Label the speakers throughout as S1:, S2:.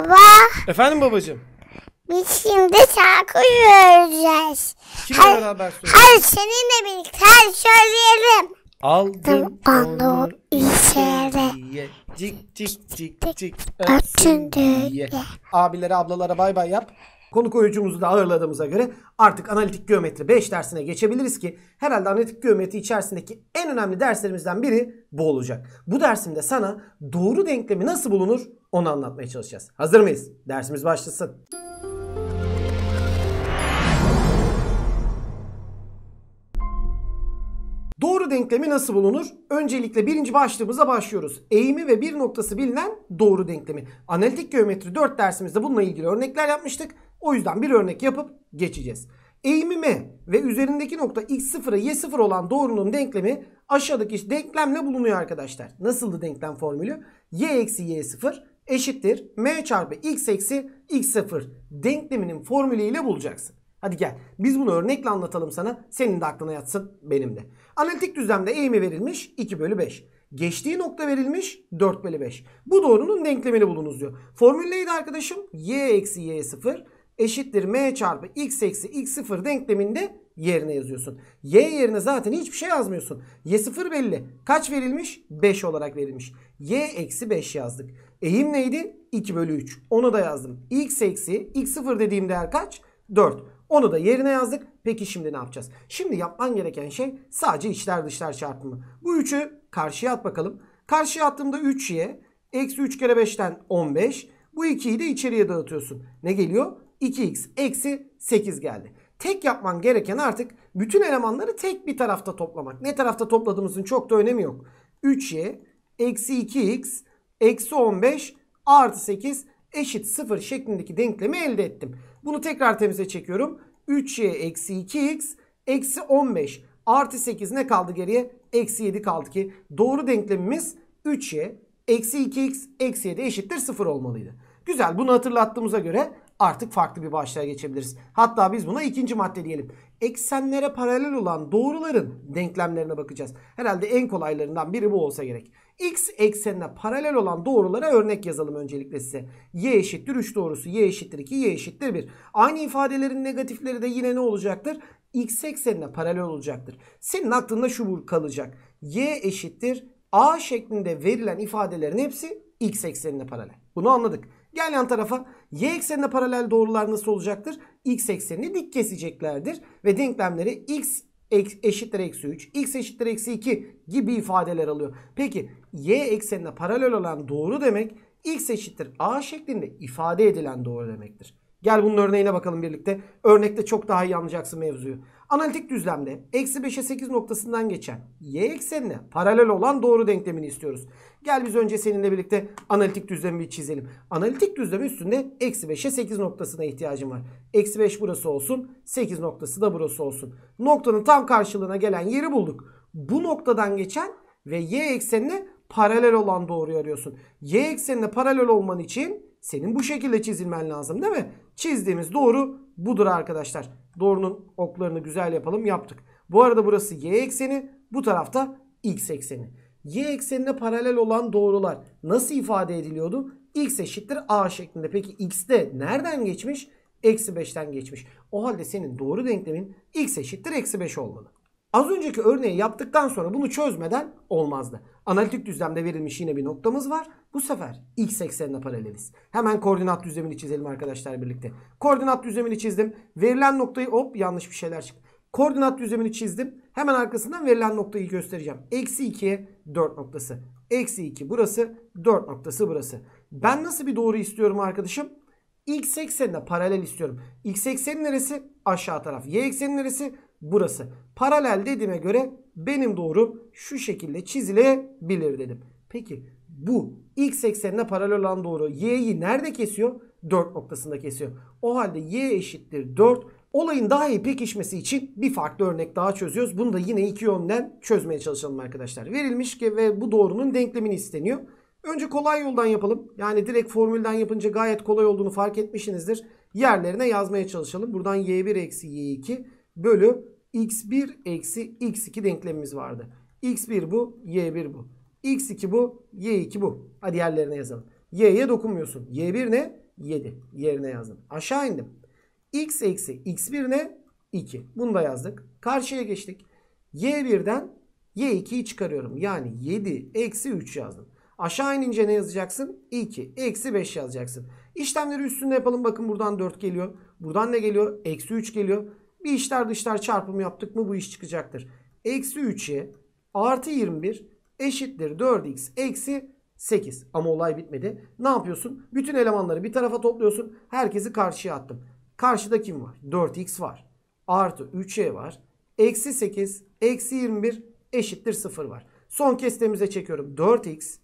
S1: Baba. Efendim babacığım. Biz şimdi şarkı söyleyeceğiz.
S2: Kimle her, beraber söyleyeceğiz? Her
S1: seninle birlikte her söyleyelim. Aldım onu içeri. Cik cik cik cik. Öpsün diye. Abilere ablalara bay bay yap. Konuk oyuncumuzu da ağırladığımıza göre artık analitik geometri 5 dersine geçebiliriz ki herhalde analitik geometri içerisindeki en önemli derslerimizden biri bu olacak. Bu dersimde sana doğru denklemi nasıl bulunur onu anlatmaya çalışacağız. Hazır mıyız? Dersimiz başlasın. Doğru denklemi nasıl bulunur? Öncelikle birinci başlığımıza başlıyoruz. Eğimi ve bir noktası bilinen doğru denklemi. Analitik geometri 4 dersimizde bununla ilgili örnekler yapmıştık. O yüzden bir örnek yapıp geçeceğiz. Eğimi M ve üzerindeki nokta x0'a y0 olan doğrunun denklemi aşağıdaki denklemle bulunuyor arkadaşlar. Nasıldı denklem formülü? y eksi y0 eşittir m çarpı x eksi x0 denkleminin formülüyle bulacaksın. Hadi gel biz bunu örnekle anlatalım sana senin de aklına yatsın benim de. Analitik düzlemde eğimi verilmiş 2 bölü 5. Geçtiği nokta verilmiş 4 bölü 5. Bu doğrunun denklemini bulunuz diyor. Formül neydi arkadaşım? y eksi y0 eşittir m çarpı x eksi x0 denkleminde yerine yazıyorsun. Y yerine zaten hiçbir şey yazmıyorsun. Y0 belli. Kaç verilmiş? 5 olarak verilmiş. Y eksi 5 yazdık. Eğim neydi? 2 bölü 3. Onu da yazdım. X eksi x0 dediğim değer kaç? 4. Onu da yerine yazdık. Peki şimdi ne yapacağız? Şimdi yapman gereken şey sadece içler dışlar çarpımı. Bu 3'ü karşıya at bakalım. Karşıya attığımda 3y. Eksi 3 kere 5'ten 15. Bu 2'yi de içeriye dağıtıyorsun. Ne geliyor? 2x eksi 8 geldi. Tek yapman gereken artık bütün elemanları tek bir tarafta toplamak. Ne tarafta topladığımızın çok da önemi yok. 3y eksi 2x eksi 15 artı 8 eşit 0 şeklindeki denklemi elde ettim. Bunu tekrar temize çekiyorum. 3y eksi 2x eksi 15 artı 8 ne kaldı geriye? Eksi 7 kaldı ki doğru denklemimiz 3y eksi 2x eksi 7 eşittir 0 olmalıydı. Güzel bunu hatırlattığımıza göre artık farklı bir başlığa geçebiliriz. Hatta biz buna ikinci madde diyelim. Eksenlere paralel olan doğruların denklemlerine bakacağız. Herhalde en kolaylarından biri bu olsa gerek. X eksenine paralel olan doğrulara örnek yazalım öncelikle size. Y eşittir 3 doğrusu, Y eşittir 2, Y eşittir 1. Aynı ifadelerin negatifleri de yine ne olacaktır? X eksenine paralel olacaktır. Senin aklında şu kalacak. Y eşittir A şeklinde verilen ifadelerin hepsi X eksenine paralel. Bunu anladık. Gel yan tarafa. Y eksenine paralel doğrular nasıl olacaktır? X eksenini dik keseceklerdir. Ve denklemleri X eşittir eksi 3, X eşittir eksi 2 gibi ifadeler alıyor. Peki Y eksenine paralel olan doğru demek X eşittir A şeklinde ifade edilen doğru demektir. Gel bunun örneğine bakalım birlikte. Örnekte çok daha iyi anlayacaksın mevzuyu. Analitik düzlemde eksi 5'e 8 noktasından geçen y eksenine paralel olan doğru denklemini istiyoruz. Gel biz önce seninle birlikte analitik düzlemi bir çizelim. Analitik düzlemi üstünde eksi 5'e 8 noktasına ihtiyacım var. Eksi 5 burası olsun 8 noktası da burası olsun. Noktanın tam karşılığına gelen yeri bulduk. Bu noktadan geçen ve y eksenine paralel olan doğruyu arıyorsun. Y eksenine paralel olman için senin bu şekilde çizilmen lazım değil mi? Çizdiğimiz doğru budur arkadaşlar. Doğrunun oklarını güzel yapalım yaptık. Bu arada burası y ekseni bu tarafta x ekseni. Y eksenine paralel olan doğrular nasıl ifade ediliyordu? X eşittir a şeklinde. Peki x de nereden geçmiş? Eksi 5'ten geçmiş. O halde senin doğru denklemin x eşittir eksi 5 olmalı. Az önceki örneği yaptıktan sonra bunu çözmeden olmazdı. Analitik düzlemde verilmiş yine bir noktamız var. Bu sefer x eksenine paraleliz. Hemen koordinat düzlemini çizelim arkadaşlar birlikte. Koordinat düzlemini çizdim. Verilen noktayı hop yanlış bir şeyler çıktı. Koordinat düzlemini çizdim. Hemen arkasından verilen noktayı göstereceğim. Eksi 2'ye 4 noktası. Eksi 2 burası 4 noktası burası. Ben nasıl bir doğru istiyorum arkadaşım? X eksenine paralel istiyorum. X ekseni neresi? Aşağı taraf. Y ekseni neresi? Burası. Paralel dediğime göre benim doğrum şu şekilde çizilebilir dedim. Peki bu x eksenine paralel olan doğru y'yi nerede kesiyor? 4 noktasında kesiyor. O halde y eşittir 4. Olayın daha iyi pekişmesi için bir farklı örnek daha çözüyoruz. Bunu da yine iki yönden çözmeye çalışalım arkadaşlar. Verilmiş ki ve bu doğrunun denklemini isteniyor. Önce kolay yoldan yapalım. Yani direkt formülden yapınca gayet kolay olduğunu fark etmişsinizdir. Yerlerine yazmaya çalışalım. Buradan y1 eksi y2 bölü x1 eksi x2 denklemimiz vardı. x1 bu, y1 bu. x2 bu, y2 bu. Hadi yerlerine yazalım. y'ye dokunmuyorsun. y1 ne? 7. Yerine yazdım. Aşağı indim. x eksi x1 ne? 2. Bunu da yazdık. Karşıya geçtik. y1'den y2'yi çıkarıyorum. Yani 7 eksi 3 yazdım. Aşağı inince ne yazacaksın? 2 eksi 5 yazacaksın. İşlemleri üstünde yapalım. Bakın buradan 4 geliyor. Buradan ne geliyor? Eksi 3 geliyor. Bir işler dışlar çarpımı yaptık mı bu iş çıkacaktır. Eksi 3y artı 21 eşittir 4x eksi 8. Ama olay bitmedi. Ne yapıyorsun? Bütün elemanları bir tarafa topluyorsun. Herkesi karşıya attım. Karşıda kim var? 4x var. Artı 3y var. Eksi 8, eksi 21 eşittir 0 var. Son kestemize çekiyorum. 4x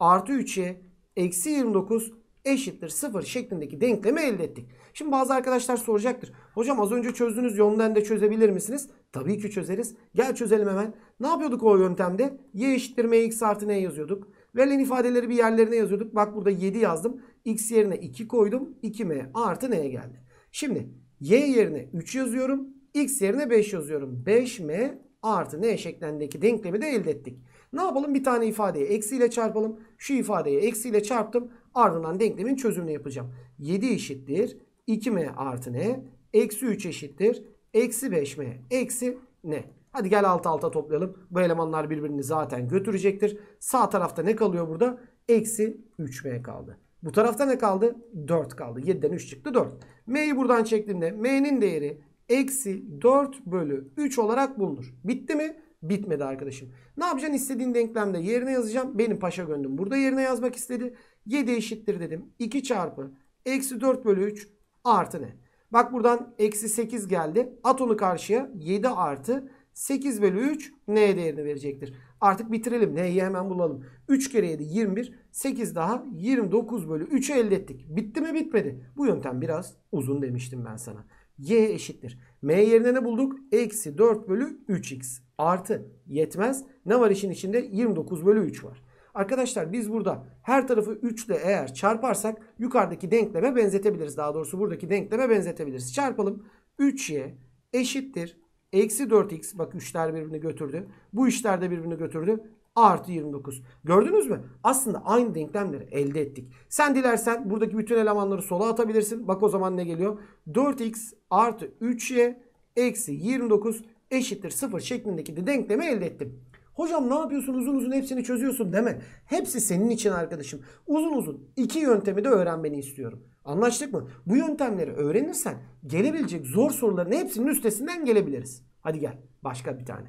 S1: artı 3y eksi 29 eşittir 0 şeklindeki denklemi elde ettik. Şimdi bazı arkadaşlar soracaktır. Hocam az önce çözdüğünüz yönden de çözebilir misiniz? Tabii ki çözeriz. Gel çözelim hemen. Ne yapıyorduk o yöntemde? Y eşittir m x artı ne yazıyorduk? Verilen ifadeleri bir yerlerine yazıyorduk. Bak burada 7 yazdım. X yerine 2 koydum. 2m artı n'ye geldi. Şimdi y yerine 3 yazıyorum. X yerine 5 yazıyorum. 5m artı n şeklindeki denklemi de elde ettik. Ne yapalım? Bir tane ifadeyi eksiyle çarpalım. Şu ifadeyi eksiyle çarptım. Ardından denklemin çözümünü yapacağım. 7 eşittir 2m artı n. Eksi 3 eşittir. Eksi 5m eksi n. Hadi gel alt alta toplayalım. Bu elemanlar birbirini zaten götürecektir. Sağ tarafta ne kalıyor burada? Eksi 3m kaldı. Bu tarafta ne kaldı? 4 kaldı. 7'den 3 çıktı 4. M'yi buradan çektiğimde M'nin değeri eksi 4 bölü 3 olarak bulunur. Bitti mi? Bitmedi arkadaşım. Ne yapacaksın? İstediğin denklemde yerine yazacağım. Benim paşa gönlüm burada yerine yazmak istedi. 7 eşittir dedim. 2 çarpı eksi 4 bölü 3 artı ne? Bak buradan eksi 8 geldi. At onu karşıya 7 artı 8 bölü 3 n değerini verecektir. Artık bitirelim. N'yi hemen bulalım. 3 kere 7 21. 8 daha 29 bölü 3'ü elde ettik. Bitti mi bitmedi. Bu yöntem biraz uzun demiştim ben sana. Y eşittir. M yerine ne bulduk? Eksi 4 bölü 3x. Artı yetmez. Ne var işin içinde? 29 bölü 3 var. Arkadaşlar biz burada her tarafı 3 ile eğer çarparsak yukarıdaki denkleme benzetebiliriz. Daha doğrusu buradaki denkleme benzetebiliriz. Çarpalım. 3y eşittir. Eksi 4x. Bak 3'ler birbirini götürdü. Bu işler de birbirini götürdü. Artı 29. Gördünüz mü? Aslında aynı denklemleri elde ettik. Sen dilersen buradaki bütün elemanları sola atabilirsin. Bak o zaman ne geliyor? 4x artı 3y eksi 29 eşittir 0 şeklindeki de denklemi elde ettim. Hocam ne yapıyorsun uzun uzun hepsini çözüyorsun deme. Hepsi senin için arkadaşım. Uzun uzun iki yöntemi de öğrenmeni istiyorum. Anlaştık mı? Bu yöntemleri öğrenirsen gelebilecek zor soruların hepsinin üstesinden gelebiliriz. Hadi gel başka bir tane.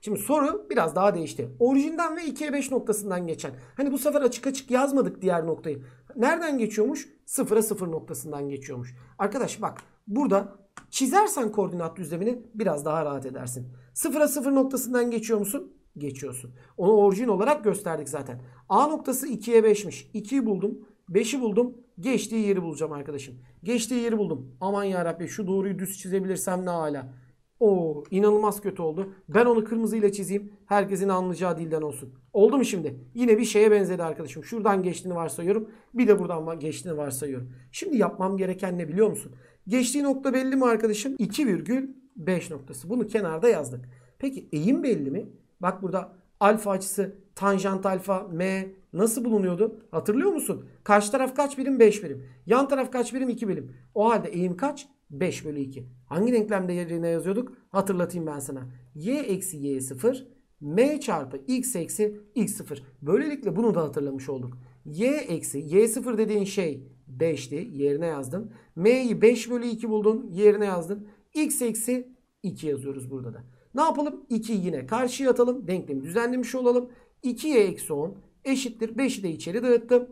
S1: Şimdi soru biraz daha değişti. Orijinden ve 2'ye 5 noktasından geçen. Hani bu sefer açık açık yazmadık diğer noktayı. Nereden geçiyormuş? 0'a 0 noktasından geçiyormuş. Arkadaş bak burada çizersen koordinat düzlemini biraz daha rahat edersin. Sıfıra sıfır noktasından geçiyor musun? Geçiyorsun. Onu orijin olarak gösterdik zaten. A noktası 2'ye 5'miş. 2'yi buldum. 5'i buldum. Geçtiği yeri bulacağım arkadaşım. Geçtiği yeri buldum. Aman yarabbim şu doğruyu düz çizebilirsem ne hala. Oo inanılmaz kötü oldu. Ben onu kırmızıyla çizeyim. Herkesin anlayacağı dilden olsun. Oldu mu şimdi? Yine bir şeye benzedi arkadaşım. Şuradan geçtiğini varsayıyorum. Bir de buradan geçtiğini varsayıyorum. Şimdi yapmam gereken ne biliyor musun? Geçtiği nokta belli mi arkadaşım? 2 virgül 5 noktası. Bunu kenarda yazdık. Peki eğim belli mi? Bak burada alfa açısı tanjant alfa m nasıl bulunuyordu? Hatırlıyor musun? Karşı taraf kaç birim? 5 birim. Yan taraf kaç birim? 2 birim. O halde eğim kaç? 5 bölü 2. Hangi denklemde yerine yazıyorduk? Hatırlatayım ben sana. y eksi y 0 m çarpı x eksi x 0. Böylelikle bunu da hatırlamış olduk. y eksi y 0 dediğin şey 5'ti. Yerine yazdım. m'yi 5 bölü 2 buldun. Yerine yazdın x eksi 2 yazıyoruz burada da. Ne yapalım? 2'yi yine karşıya atalım. Denklemi düzenlemiş olalım. 2'ye eksi 10 eşittir. 5'i de içeri dağıttım.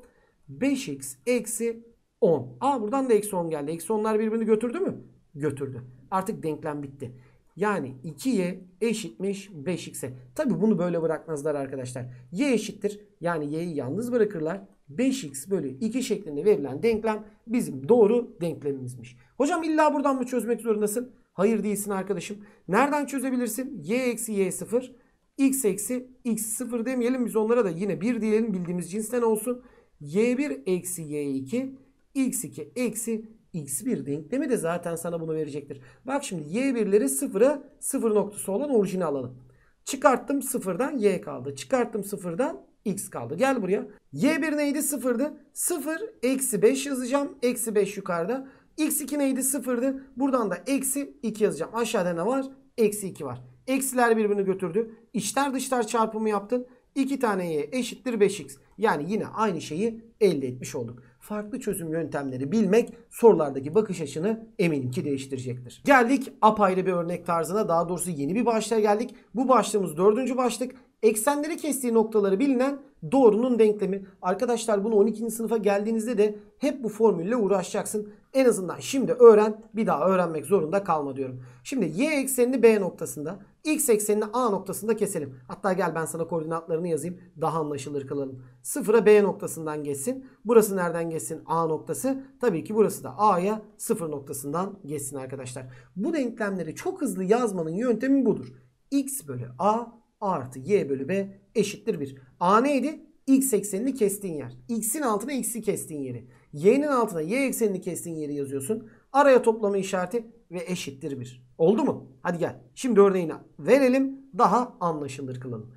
S1: 5x eksi 10. Aa buradan da eksi 10 geldi. Eksi 10'lar birbirini götürdü mü? Götürdü. Artık denklem bitti. Yani 2y eşitmiş 5x'e. Tabi bunu böyle bırakmazlar arkadaşlar. y eşittir. Yani y'yi yalnız bırakırlar. 5x bölü 2 şeklinde verilen denklem bizim doğru denklemimizmiş. Hocam illa buradan mı çözmek zorundasın? Hayır değilsin arkadaşım. Nereden çözebilirsin? y eksi y sıfır, x eksi x sıfır demeyelim biz onlara da yine 1 diyelim bildiğimiz cinsten olsun. y1 eksi y2, x2 eksi x1 denklemi de zaten sana bunu verecektir. Bak şimdi y1'leri sıfıra sıfır noktası olan orijini alalım. Çıkarttım sıfırdan y kaldı. Çıkarttım sıfırdan x kaldı. Gel buraya. y1 neydi? Sıfırdı. Sıfır eksi 5 yazacağım. Eksi 5 yukarıda. x2 neydi? Sıfırdı. Buradan da eksi 2 yazacağım. Aşağıda ne var? Eksi 2 var. Eksiler birbirini götürdü. İçler dışlar çarpımı yaptın. 2 tane y eşittir 5x. Yani yine aynı şeyi elde etmiş olduk. Farklı çözüm yöntemleri bilmek sorulardaki bakış açını eminim ki değiştirecektir. Geldik apayrı bir örnek tarzına daha doğrusu yeni bir başlığa geldik. Bu başlığımız dördüncü başlık. Eksenleri kestiği noktaları bilinen doğrunun denklemi. Arkadaşlar bunu 12. sınıfa geldiğinizde de hep bu formülle uğraşacaksın. En azından şimdi öğren bir daha öğrenmek zorunda kalma diyorum. Şimdi y eksenini b noktasında x eksenini a noktasında keselim. Hatta gel ben sana koordinatlarını yazayım daha anlaşılır kılalım. Sıfıra b noktasından geçsin. Burası nereden geçsin a noktası? Tabii ki burası da a'ya sıfır noktasından geçsin arkadaşlar. Bu denklemleri çok hızlı yazmanın yöntemi budur. x bölü a artı y bölü b eşittir 1. A neydi? X eksenini kestiğin yer. X'in altına x'i kestiğin yeri. Y'nin altına y eksenini kestiğin yeri yazıyorsun. Araya toplama işareti ve eşittir 1. Oldu mu? Hadi gel. Şimdi örneğini verelim. Daha anlaşılır kılalım.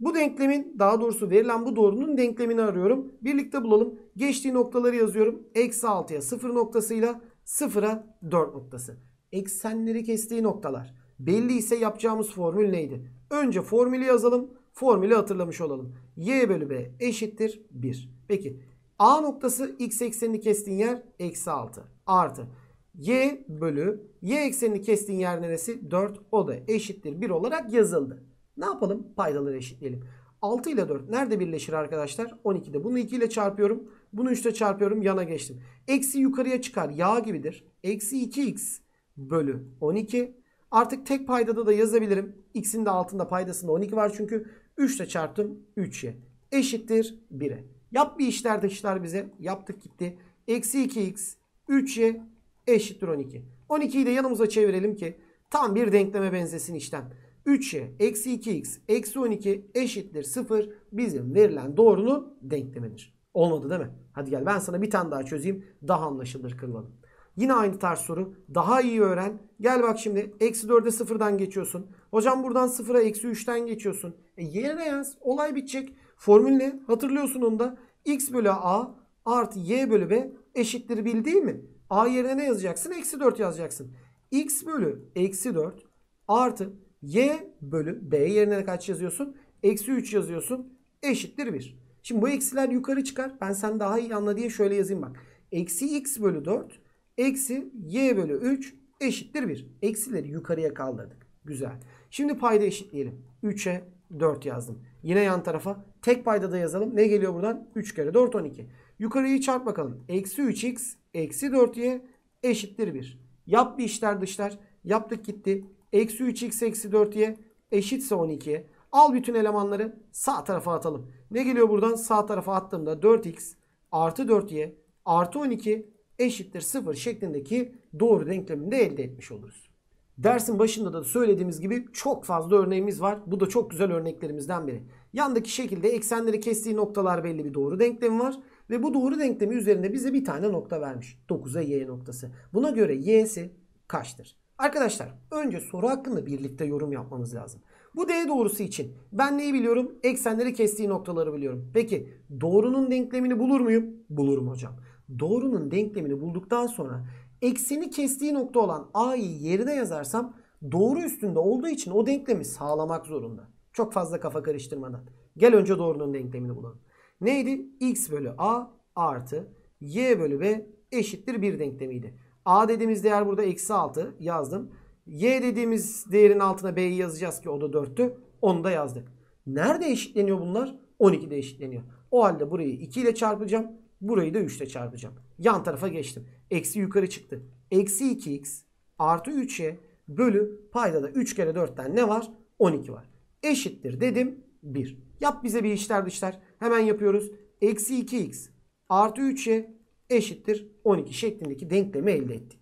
S1: Bu denklemin daha doğrusu verilen bu doğrunun denklemini arıyorum. Birlikte bulalım. Geçtiği noktaları yazıyorum. Eksi 6'ya 0 noktasıyla 0'a 4 noktası. Eksenleri kestiği noktalar. Belli ise yapacağımız formül neydi? Önce formülü yazalım. Formülü hatırlamış olalım. Y bölü B eşittir 1. Peki A noktası x eksenini kestiğin yer eksi 6 artı y bölü y eksenini kestiğin yer neresi? 4 o da eşittir 1 olarak yazıldı. Ne yapalım? Paydaları eşitleyelim. 6 ile 4 nerede birleşir arkadaşlar? 12'de. Bunu 2 ile çarpıyorum. Bunu 3 ile çarpıyorum. Yana geçtim. Eksi yukarıya çıkar. Yağ gibidir. Eksi 2x bölü 12 Artık tek paydada da yazabilirim. X'in de altında paydasında 12 var çünkü. 3 ile çarptım 3'ye. Eşittir 1'e. Yap bir işler dışlar bize. Yaptık gitti. Eksi 2x 3y eşittir 12. 12'yi de yanımıza çevirelim ki tam bir denkleme benzesin işlem. 3y eksi 2x eksi 12 eşittir 0 bizim verilen doğrunun denklemidir. Olmadı değil mi? Hadi gel ben sana bir tane daha çözeyim. Daha anlaşılır kılalım. Yine aynı tarz soru. Daha iyi öğren. Gel bak şimdi. Eksi 4'e 0'dan geçiyorsun. Hocam buradan 0'a eksi 3'ten geçiyorsun. E yerine yaz. Olay bitecek. Formül ne? Hatırlıyorsun onu da. X bölü A artı Y bölü B eşittir bildiğin mi? A yerine ne yazacaksın? Eksi 4 yazacaksın. X bölü eksi 4 artı Y bölü B yerine kaç yazıyorsun? Eksi 3 yazıyorsun. Eşittir 1. Şimdi bu eksiler yukarı çıkar. Ben sen daha iyi anla diye şöyle yazayım bak. Eksi x bölü 4 Eksi y bölü 3 eşittir 1. Eksileri yukarıya kaldırdık. Güzel. Şimdi payda eşitleyelim. 3'e 4 yazdım. Yine yan tarafa tek payda da yazalım. Ne geliyor buradan? 3 kere 4 12. Yukarıyı çarp bakalım. Eksi 3x eksi 4y eşittir 1. Yap bir işler dışlar. Yaptık gitti. Eksi 3x eksi 4y eşitse 12'ye. Al bütün elemanları sağ tarafa atalım. Ne geliyor buradan? Sağ tarafa attığımda 4x artı 4y artı 12 eşittir 0 şeklindeki doğru denklemini de elde etmiş oluruz. Dersin başında da söylediğimiz gibi çok fazla örneğimiz var. Bu da çok güzel örneklerimizden biri. Yandaki şekilde eksenleri kestiği noktalar belli bir doğru denklemi var. Ve bu doğru denklemi üzerinde bize bir tane nokta vermiş. 9'a e y noktası. Buna göre y'si kaçtır? Arkadaşlar önce soru hakkında birlikte yorum yapmamız lazım. Bu d doğrusu için ben neyi biliyorum? Eksenleri kestiği noktaları biliyorum. Peki doğrunun denklemini bulur muyum? Bulurum hocam doğrunun denklemini bulduktan sonra ekseni kestiği nokta olan a'yı yerine yazarsam doğru üstünde olduğu için o denklemi sağlamak zorunda. Çok fazla kafa karıştırmadan. Gel önce doğrunun denklemini bulalım. Neydi? x bölü a artı y bölü b eşittir 1 denklemiydi. a dediğimiz değer burada eksi 6 yazdım. y dediğimiz değerin altına b'yi yazacağız ki o da 4'tü. Onu da yazdık. Nerede eşitleniyor bunlar? 12'de eşitleniyor. O halde burayı 2 ile çarpacağım. Burayı da 3 ile çarpacağım. Yan tarafa geçtim. Eksi yukarı çıktı. Eksi 2x artı 3'e bölü payda da 3 kere 4'ten ne var? 12 var. Eşittir dedim 1. Yap bize bir işler dışlar. Hemen yapıyoruz. Eksi 2x artı 3'e eşittir 12 şeklindeki denklemi elde ettik.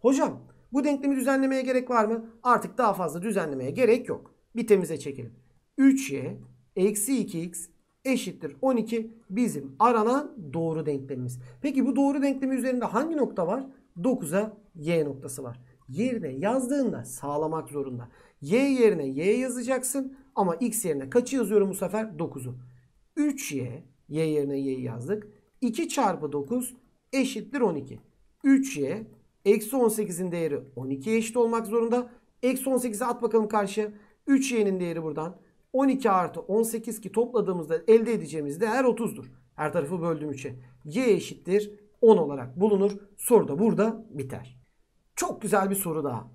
S1: Hocam bu denklemi düzenlemeye gerek var mı? Artık daha fazla düzenlemeye gerek yok. Bir temize çekelim. 3y eksi 2x eşittir 12 bizim aranan doğru denklemimiz. Peki bu doğru denklemi üzerinde hangi nokta var? 9'a y noktası var. Yerine yazdığında sağlamak zorunda. Y yerine y yazacaksın ama x yerine kaçı yazıyorum bu sefer? 9'u. 3y, y yerine y'yi yazdık. 2 çarpı 9 eşittir 12. 3y, eksi 18'in değeri 12'ye eşit olmak zorunda. Eksi 18'i at bakalım karşı. 3y'nin değeri buradan 12 artı 18 ki topladığımızda elde edeceğimiz değer 30'dur. Her tarafı böldüm 3'e. Y eşittir 10 olarak bulunur. Soru da burada biter. Çok güzel bir soru daha.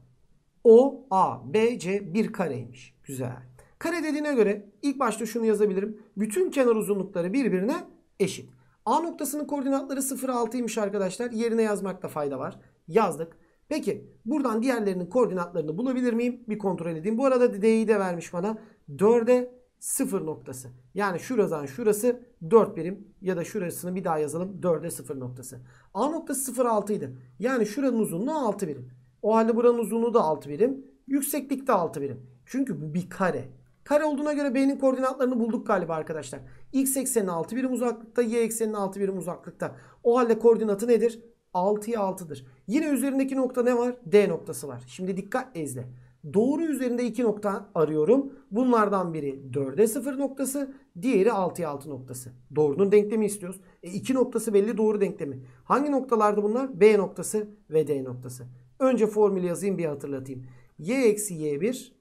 S1: O, A, B, C bir kareymiş. Güzel. Kare dediğine göre ilk başta şunu yazabilirim. Bütün kenar uzunlukları birbirine eşit. A noktasının koordinatları 0, 6'ymış arkadaşlar. Yerine yazmakta fayda var. Yazdık. Peki buradan diğerlerinin koordinatlarını bulabilir miyim? Bir kontrol edeyim. Bu arada D'yi de vermiş bana. 4'e 0 noktası. Yani şuradan şurası 4 birim ya da şurasını bir daha yazalım 4'e 0 noktası. A noktası 0,6 idi. Yani şuranın uzunluğu 6 birim. O halde buranın uzunluğu da 6 birim. Yükseklik de 6 birim. Çünkü bu bir kare. Kare olduğuna göre B'nin koordinatlarını bulduk galiba arkadaşlar. X ekseninin 6 birim uzaklıkta, Y ekseninin 6 birim uzaklıkta. O halde koordinatı nedir? 6'ya 6'dır. Yine üzerindeki nokta ne var? D noktası var. Şimdi dikkat ezle. Doğru üzerinde iki nokta arıyorum. Bunlardan biri 4'e 0 noktası. Diğeri 6'ya 6 noktası. Doğrunun denklemi istiyoruz. E 2 noktası belli doğru denklemi. Hangi noktalarda bunlar? B noktası ve D noktası. Önce formülü yazayım bir hatırlatayım. Y eksi Y1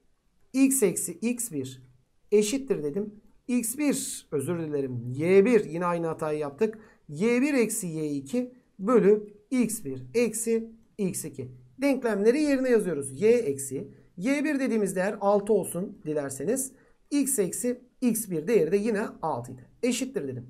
S1: X eksi X1 eşittir dedim. X1 özür dilerim. Y1 yine aynı hatayı yaptık. Y1 eksi Y2 bölü X1 eksi X2. Denklemleri yerine yazıyoruz. Y eksi Y1 dediğimiz değer 6 olsun dilerseniz. X eksi X1 değeri de yine 6 idi. Eşittir dedim.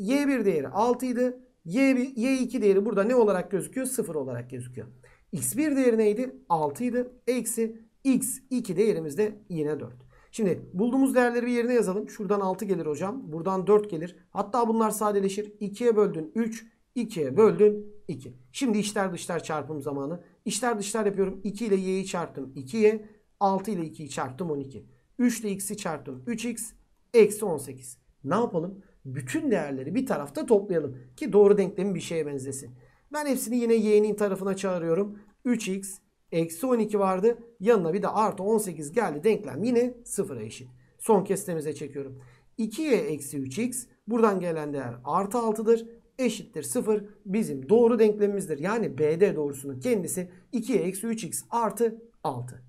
S1: Y1 değeri 6 idi. Y1, Y2 değeri burada ne olarak gözüküyor? 0 olarak gözüküyor. X1 değeri neydi? 6 idi. Eksi X2 değerimiz de yine 4. Şimdi bulduğumuz değerleri bir yerine yazalım. Şuradan 6 gelir hocam. Buradan 4 gelir. Hatta bunlar sadeleşir. 2'ye böldün 3. 2'ye böldün 2. Şimdi içler dışlar çarpım zamanı. İşler dışlar yapıyorum. 2 ile y'yi çarptım 2'ye. 6 ile 2'yi çarptım 12. 3 ile x'i çarptım 3x. Eksi 18. Ne yapalım? Bütün değerleri bir tarafta toplayalım. Ki doğru denklemin bir şeye benzesin. Ben hepsini yine y'nin tarafına çağırıyorum. 3x eksi 12 vardı. Yanına bir de artı 18 geldi. Denklem yine 0'a eşit. Son kestemize çekiyorum. 2y eksi 3x buradan gelen değer artı 6'dır eşittir 0 bizim doğru denklemimizdir. Yani BD doğrusunun kendisi 2 eksi 3x artı 6.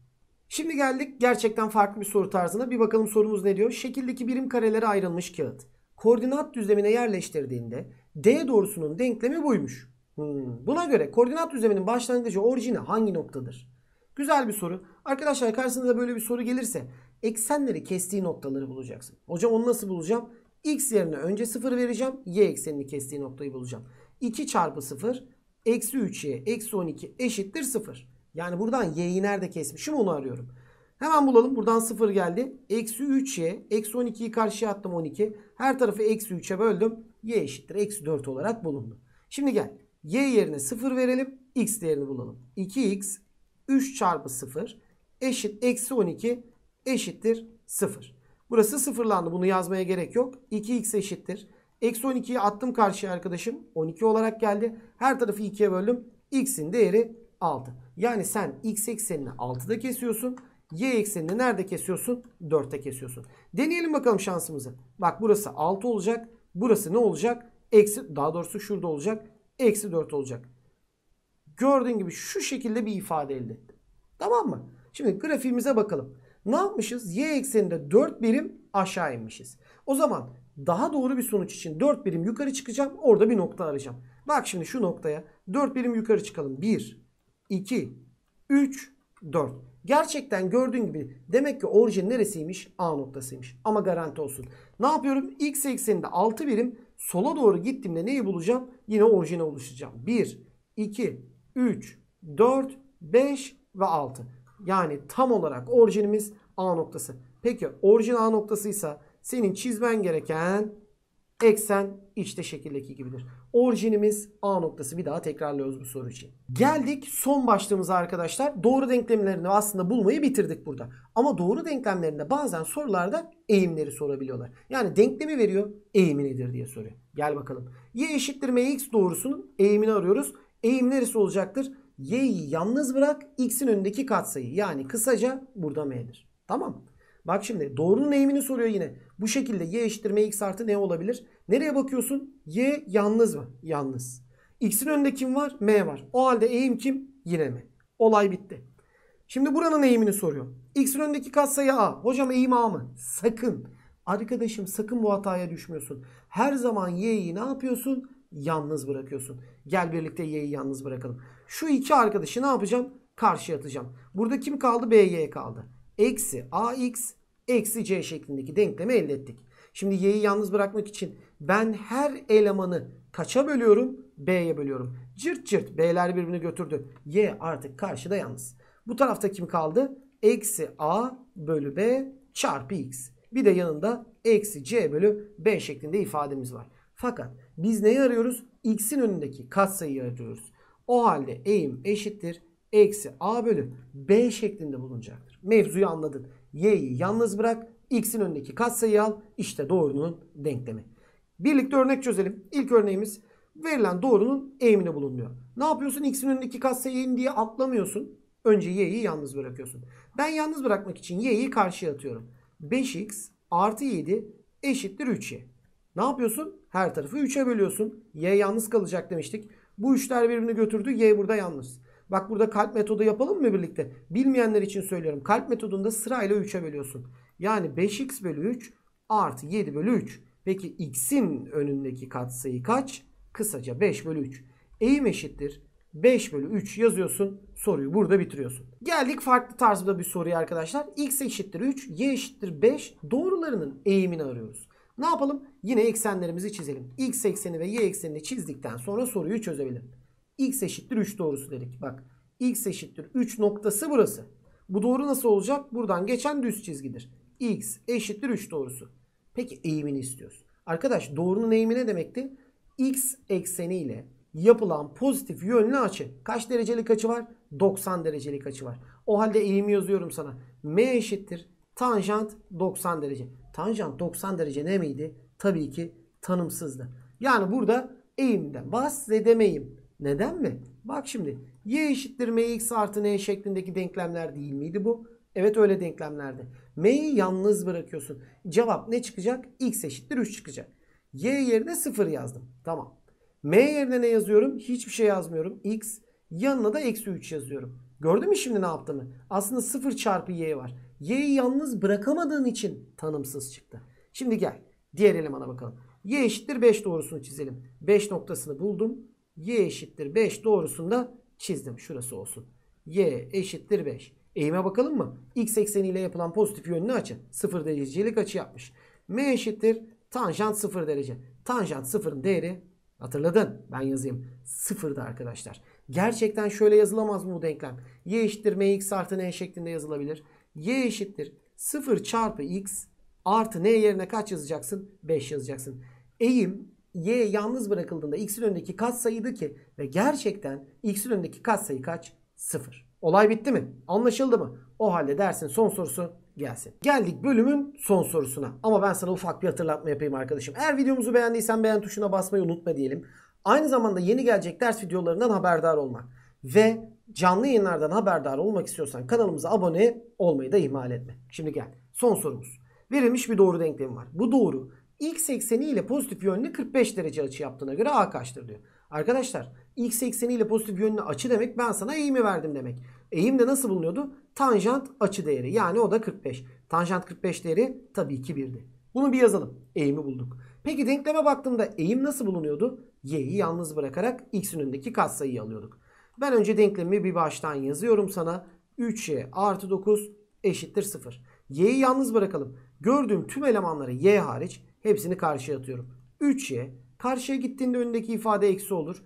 S1: Şimdi geldik gerçekten farklı bir soru tarzına. Bir bakalım sorumuz ne diyor? Şekildeki birim karelere ayrılmış kağıt. Koordinat düzlemine yerleştirdiğinde D doğrusunun denklemi buymuş. Hmm. Buna göre koordinat düzleminin başlangıcı orijine hangi noktadır? Güzel bir soru. Arkadaşlar karşınıza böyle bir soru gelirse eksenleri kestiği noktaları bulacaksın. Hocam onu nasıl bulacağım? X yerine önce 0 vereceğim. Y eksenini kestiği noktayı bulacağım. 2 çarpı 0 eksi 3y eksi 12 eşittir 0. Yani buradan y'yi nerede kesmişim onu arıyorum. Hemen bulalım. Buradan 0 geldi. Eksi 3y. Eksi 12'yi karşıya attım 12. Her tarafı eksi 3'e böldüm. y eşittir. Eksi 4 olarak bulundu. Şimdi gel. y yerine 0 verelim. x değerini bulalım. 2x 3 çarpı 0 eşit eksi 12 eşittir 0. Burası sıfırlandı. Bunu yazmaya gerek yok. 2x eşittir. Eksi 12'yi attım karşıya arkadaşım. 12 olarak geldi. Her tarafı 2'ye böldüm. X'in değeri 6. Yani sen x eksenini 6'da kesiyorsun. Y eksenini nerede kesiyorsun? 4'te kesiyorsun. Deneyelim bakalım şansımızı. Bak burası 6 olacak. Burası ne olacak? Eksi, daha doğrusu şurada olacak. Eksi 4 olacak. Gördüğün gibi şu şekilde bir ifade elde ettim. Tamam mı? Şimdi grafiğimize bakalım. Ne yapmışız? Y ekseninde 4 birim aşağı inmişiz. O zaman daha doğru bir sonuç için 4 birim yukarı çıkacağım. Orada bir nokta arayacağım. Bak şimdi şu noktaya 4 birim yukarı çıkalım. 1, 2, 3, 4. Gerçekten gördüğün gibi demek ki orijin neresiymiş? A noktasıymış. Ama garanti olsun. Ne yapıyorum? X ekseninde 6 birim sola doğru gittiğimde neyi bulacağım? Yine orijine ulaşacağım. 1, 2, 3, 4, 5 ve 6. Yani tam olarak orijinimiz A noktası. Peki orijin A noktasıysa senin çizmen gereken eksen işte şekildeki gibidir. Orijinimiz A noktası. Bir daha tekrarlıyoruz bu soru için. Geldik son başlığımıza arkadaşlar. Doğru denklemlerini aslında bulmayı bitirdik burada. Ama doğru denklemlerinde bazen sorularda eğimleri sorabiliyorlar. Yani denklemi veriyor eğimi nedir diye soruyor. Gel bakalım. Y eşittir mx doğrusunun eğimini arıyoruz. Eğim neresi olacaktır? y'yi yalnız bırak x'in önündeki katsayı yani kısaca burada m'dir. Tamam Bak şimdi doğrunun eğimini soruyor yine. Bu şekilde y eşittir mx artı ne olabilir? Nereye bakıyorsun? y yalnız mı? Yalnız. x'in önünde kim var? m var. O halde eğim kim? Yine m. Olay bitti. Şimdi buranın eğimini soruyor. X'in önündeki katsayı A. Hocam eğim A mı? Sakın. Arkadaşım sakın bu hataya düşmüyorsun. Her zaman Y'yi ne yapıyorsun? Yalnız bırakıyorsun. Gel birlikte Y'yi yalnız bırakalım. Şu iki arkadaşı ne yapacağım? Karşı atacağım. Burada kim kaldı? BY kaldı. Eksi AX eksi C şeklindeki denklemi elde ettik. Şimdi Y'yi yalnız bırakmak için ben her elemanı kaça bölüyorum? B'ye bölüyorum. Cırt cırt B'ler birbirini götürdü. Y artık karşıda yalnız. Bu tarafta kim kaldı? Eksi A bölü B çarpı X. Bir de yanında eksi C bölü B şeklinde ifademiz var. Fakat biz neyi arıyoruz? X'in önündeki katsayıyı arıyoruz. O halde eğim eşittir eksi a bölü b şeklinde bulunacaktır. Mevzuyu anladın. Y'yi yalnız bırak. X'in önündeki katsayı al. İşte doğrunun denklemi. Birlikte örnek çözelim. İlk örneğimiz verilen doğrunun eğimini bulunuyor. Ne yapıyorsun? X'in önündeki katsayı diye atlamıyorsun. Önce y'yi yalnız bırakıyorsun. Ben yalnız bırakmak için y'yi karşıya atıyorum. 5x artı 7 eşittir 3y. Ne yapıyorsun? Her tarafı 3'e bölüyorsun. Y yalnız kalacak demiştik. Bu üçler birbirini götürdü. Y burada yalnız. Bak burada kalp metodu yapalım mı birlikte? Bilmeyenler için söylüyorum. Kalp metodunda sırayla 3'e bölüyorsun. Yani 5x bölü 3 artı 7 bölü 3. Peki x'in önündeki katsayı kaç? Kısaca 5 bölü 3. Eğim eşittir. 5 bölü 3 yazıyorsun. Soruyu burada bitiriyorsun. Geldik farklı tarzda bir soruya arkadaşlar. x eşittir 3, y eşittir 5. Doğrularının eğimini arıyoruz. Ne yapalım? Yine eksenlerimizi çizelim. X ekseni ve Y eksenini çizdikten sonra soruyu çözebilirim. X eşittir 3 doğrusu dedik. Bak X eşittir 3 noktası burası. Bu doğru nasıl olacak? Buradan geçen düz çizgidir. X eşittir 3 doğrusu. Peki eğimini istiyoruz. Arkadaş doğrunun eğimi ne demekti? X ekseni ile yapılan pozitif yönlü açı. Kaç derecelik açı var? 90 derecelik açı var. O halde eğimi yazıyorum sana. M eşittir tanjant 90 derece. Tanjant 90 derece ne miydi? Tabii ki tanımsızdı. Yani burada eğimde bahsedemeyim. Neden mi? Bak şimdi y eşittir mx artı n şeklindeki denklemler değil miydi bu? Evet öyle denklemlerde. M'yi yalnız bırakıyorsun. Cevap ne çıkacak? X eşittir 3 çıkacak. Y yerine 0 yazdım. Tamam. M yerine ne yazıyorum? Hiçbir şey yazmıyorum. X. Yanına da eksi 3 yazıyorum. Gördün mü şimdi ne yaptığımı? Aslında 0 çarpı y var. Y'yi yalnız bırakamadığın için tanımsız çıktı. Şimdi gel diğer elemana bakalım. Y eşittir 5 doğrusunu çizelim. 5 noktasını buldum. Y eşittir 5 doğrusunda çizdim. Şurası olsun. Y eşittir 5. Eğime bakalım mı? X ekseniyle yapılan pozitif yönünü açı. 0 derecelik açı yapmış. M eşittir tanjant 0 derece. Tanjant 0'ın değeri hatırladın. Ben yazayım. 0'da arkadaşlar. Gerçekten şöyle yazılamaz mı bu denklem? Y eşittir mx artı n şeklinde yazılabilir y eşittir 0 çarpı x artı n yerine kaç yazacaksın? 5 yazacaksın. Eğim y yalnız bırakıldığında x'in önündeki katsayıydı ki ve gerçekten x'in önündeki katsayı kaç? 0. Olay bitti mi? Anlaşıldı mı? O halde dersin son sorusu gelsin. Geldik bölümün son sorusuna. Ama ben sana ufak bir hatırlatma yapayım arkadaşım. Eğer videomuzu beğendiysen beğen tuşuna basmayı unutma diyelim. Aynı zamanda yeni gelecek ders videolarından haberdar olmak ve canlı yayınlardan haberdar olmak istiyorsan kanalımıza abone olmayı da ihmal etme. Şimdi gel. Son sorumuz. Verilmiş bir doğru denklemi var. Bu doğru x ekseni ile pozitif yönlü 45 derece açı yaptığına göre a kaçtır diyor. Arkadaşlar x ekseni ile pozitif yönlü açı demek ben sana eğimi verdim demek. Eğim de nasıl bulunuyordu? Tanjant açı değeri yani o da 45. Tanjant 45 değeri tabii ki 1'di. Bunu bir yazalım. Eğimi bulduk. Peki denkleme baktığımda eğim nasıl bulunuyordu? y'yi yalnız bırakarak x'in önündeki katsayıyı alıyorduk. Ben önce denklemi bir baştan yazıyorum sana. 3y artı 9 eşittir 0. y'yi yalnız bırakalım. Gördüğüm tüm elemanları y hariç hepsini karşıya atıyorum. 3y karşıya gittiğinde önündeki ifade eksi olur.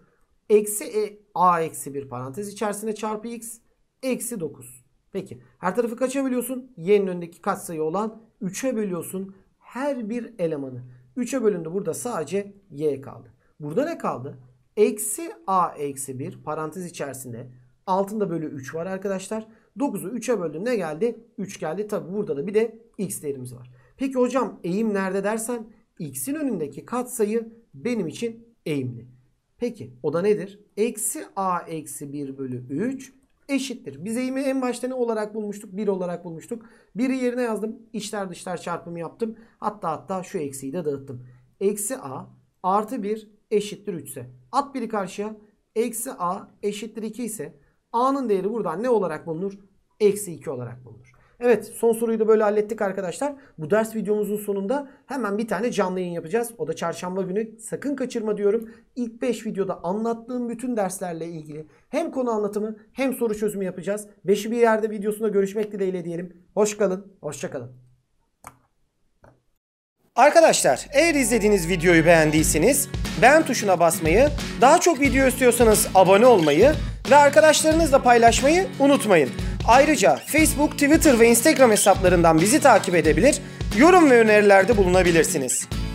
S1: Eksi e, a eksi 1 parantez içerisinde çarpı x eksi 9. Peki her tarafı kaça bölüyorsun? Y'nin önündeki katsayı olan 3'e bölüyorsun. Her bir elemanı. 3'e bölündü burada sadece y kaldı. Burada ne kaldı? Eksi a eksi 1 parantez içerisinde altında bölü 3 var arkadaşlar. 9'u 3'e böldüm ne geldi? 3 geldi. Tabi burada da bir de x değerimiz var. Peki hocam eğim nerede dersen x'in önündeki katsayı benim için eğimli. Peki o da nedir? Eksi a eksi 1 bölü 3 eşittir. Biz eğimi en başta ne olarak bulmuştuk? 1 olarak bulmuştuk. 1'i yerine yazdım. İçler dışlar çarpımı yaptım. Hatta hatta şu eksiyi de dağıttım. Eksi a artı 1 eşittir 3 ise. At biri karşıya. Eksi a eşittir 2 ise a'nın değeri buradan ne olarak bulunur? Eksi 2 olarak bulunur. Evet son soruyu da böyle hallettik arkadaşlar. Bu ders videomuzun sonunda hemen bir tane canlı yayın yapacağız. O da çarşamba günü. Sakın kaçırma diyorum. İlk 5 videoda anlattığım bütün derslerle ilgili hem konu anlatımı hem soru çözümü yapacağız. 5'i bir yerde videosunda görüşmek dileğiyle diyelim. Hoş kalın, hoşça kalın. Arkadaşlar eğer izlediğiniz videoyu beğendiyseniz beğen tuşuna basmayı, daha çok video istiyorsanız abone olmayı ve arkadaşlarınızla paylaşmayı unutmayın. Ayrıca Facebook, Twitter ve Instagram hesaplarından bizi takip edebilir, yorum ve önerilerde bulunabilirsiniz.